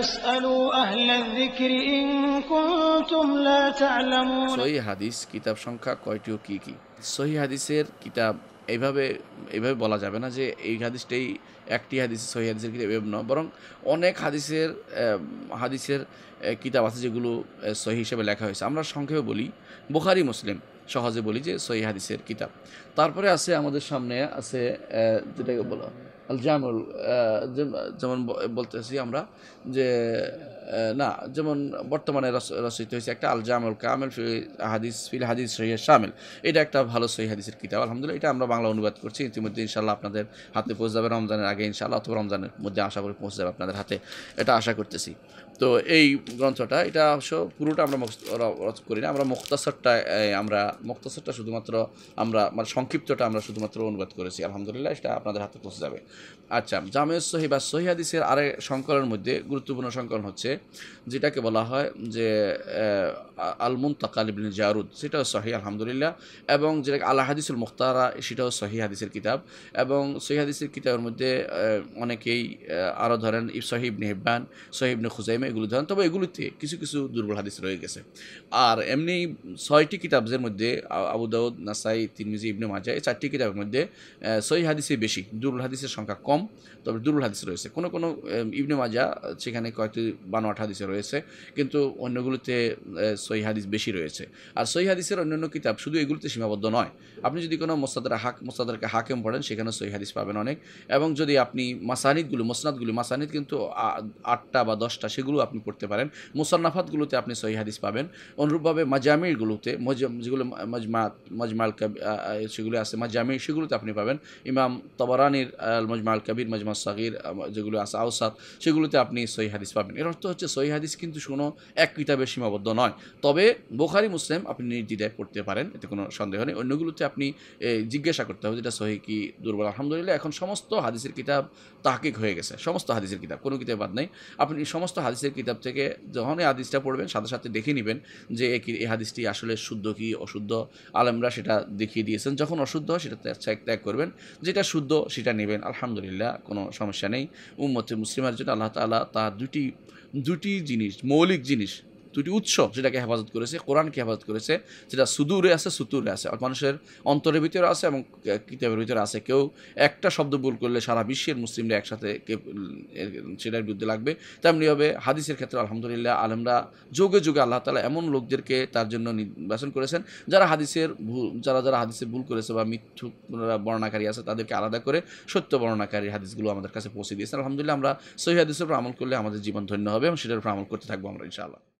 সহি হাদিস কিতাব সংখ্যা কয়টি ও কি কী সহি হাদিসের কিতাব এইভাবে এইভাবে বলা যাবে না যে এই হাদিসটাই একটি হাদিস সহি হাদিসের কিতাব এভাবে নয় বরং অনেক হাদিসের হাদিসের কিতাব আছে যেগুলো সহি হিসেবে লেখা হয়েছে আমরা সংক্ষেপে বলি বোখারি মুসলিম সহজে বলি যে সহি হাদিসের কিতাব তারপরে আছে আমাদের সামনে আছে যেটাকে বলা আল জামুল যেমন বলতেছি আমরা যে না যেমন বর্তমানে রচিত হয়েছে একটা আল জামুল কামেল হাদিস ফিল হাদিস সহিহ শামিল এটা একটা ভালো সহি হাদিসের কিতাব আলহামদুলিল্লাহ এটা আমরা বাংলা অনুবাদ করছি ইতিমধ্যে ইনশাল্লাহ আপনাদের হাতে পৌঁছে যাবে রমজানের আগে ইনশাল্লাহ অথবা রমজানের মধ্যে আশা করে পৌঁছে যাবে আপনাদের হাতে এটা আশা করতেছি তো এই গ্রন্থটা এটা অবশ্য পুরোটা আমরা করি না আমরা মুক্তাসরটা আমরা মুক্তাসরটা শুধুমাত্র আমরা মানে সংক্ষিপ্তটা আমরা শুধুমাত্র অনুবাদ করেছি আলহামদুলিল্লাহ এটা আপনাদের হাতে পৌঁছে যাবে আচ্ছা জামে সহি বা সহি আরেক সংকলনের মধ্যে গুরুত্বপূর্ণ সংকলন হচ্ছে যেটাকে বলা হয় যে আলমুন তাকালিবিন জারুদ সেটাও সহি আলহামদুলিল্লাহ এবং যেটাকে আল্লাহ হাদিসুল মুখতারা সেটাও সহি হাদিসের কিতাব এবং সহি হাদিসের কিতাবের মধ্যে অনেকেই আরও ধরেন সহিবনে হিব্বান সহিবনে খুজাইমা এগুলো ধরেন তবে এগুলিতে কিছু কিছু দুর্বল হাদিস রয়ে গেছে আর এমনি ছয়টি কিতাবের মধ্যে আবুদাউদ নাসাই তিনমিজি ইবনে মাজা এই চারটি কিতাবের মধ্যে সহি হাদিসে বেশি দুর্বল হাদিসের সংখ্যা কম তবে দুরুল হাদিস রয়েছে কোনো কোনো ইবনে মাজা সেখানে কয়েকটি বানোয়াট হাদিসে রয়েছে কিন্তু অন্যগুলোতে সহি হাদিস বেশি রয়েছে আর সহি হাদিসের অন্যান্য কিতাব শুধু এগুলোতে সীমাবদ্ধ নয় আপনি যদি কোনো মোস্তাদার হাক মোস্তাদারকে হাকেম পড়েন সেখানে সহি হাদিস পাবেন অনেক এবং যদি আপনি মাসানিদগুলো মোসনাদগুলো মাসানিদ কিন্তু আটটা বা দশটা সেগুলো আপনি পড়তে পারেন মুসান্নাফাতগুলোতে আপনি সহি হাদিস পাবেন অনুরূপভাবে মাজামিরগুলোতে যেগুলো মজমাত মজমাল সেগুলো আছে মাজামির সেগুলোতে আপনি পাবেন ইমাম তবরানির আল মজমা আল কাবির মজমা সাকির যেগুলো আছে আউসাদ সেগুলোতে আপনি সহি হাদিস পাবেন এর অর্থ হচ্ছে সহি হাদিস কিন্তু শোনো এক কিতাবে সীমাবদ্ধ নয় তবে বোখারি মুসলিম আপনি নির্দ্বিধায় পড়তে পারেন এতে কোনো সন্দেহ নেই অন্যগুলোতে আপনি জিজ্ঞাসা করতে হবে যেটা সহি কি দুর্বল আলহামদুলিল্লাহ এখন সমস্ত হাদিসের কিতাব তাহকিক হয়ে গেছে সমস্ত হাদিসের কিতাব কোনো কিতাব বাদ নেই আপনি সমস্ত হাদিসের কিতাব থেকে যখন এই হাদিসটা পড়বেন সাথে সাথে দেখে নেবেন যে এই হাদিসটি আসলে শুদ্ধ কি অশুদ্ধ আলমরা সেটা দেখিয়ে দিয়েছেন যখন অশুদ্ধ সেটা ত্যাগ করবেন যেটা শুদ্ধ সেটা নেবেন আলহামদুলিল্লাহ আলহামদুলিল্লাহ কোনো সমস্যা নেই উম্মতে মুসলিমার জন্য আল্লাহ তালা তার দুটি দুটি জিনিস মৌলিক জিনিস দুটি উৎস যেটাকে হেফাজত করেছে কোরআনকে হেফাজত করেছে যেটা সুদূরে আছে সুতুরে আছে মানুষের অন্তরের ভিতরে আছে এবং কিতাবের ভিতরে আছে কেউ একটা শব্দ ভুল করলে সারা বিশ্বের মুসলিমরা একসাথে সেটার বিরুদ্ধে লাগবে তেমনি হবে হাদিসের ক্ষেত্রে আলহামদুলিল্লাহ আলমরা যোগে যোগে আল্লাহ তালা এমন লোকদেরকে তার জন্য নির্বাচন করেছেন যারা হাদিসের ভুল যারা যারা হাদিসে ভুল করেছে বা মিথ্যু বর্ণাকারী আছে তাদেরকে আলাদা করে সত্য বর্ণাকারী হাদিসগুলো আমাদের কাছে পৌঁছে দিয়েছেন আলহামদুলিল্লাহ আমরা সহি হাদিসের উপর আমল করলে আমাদের জীবন ধন্য হবে এবং সেটার উপর আমল করতে থাকবো আমরা ইনশাআল্লাহ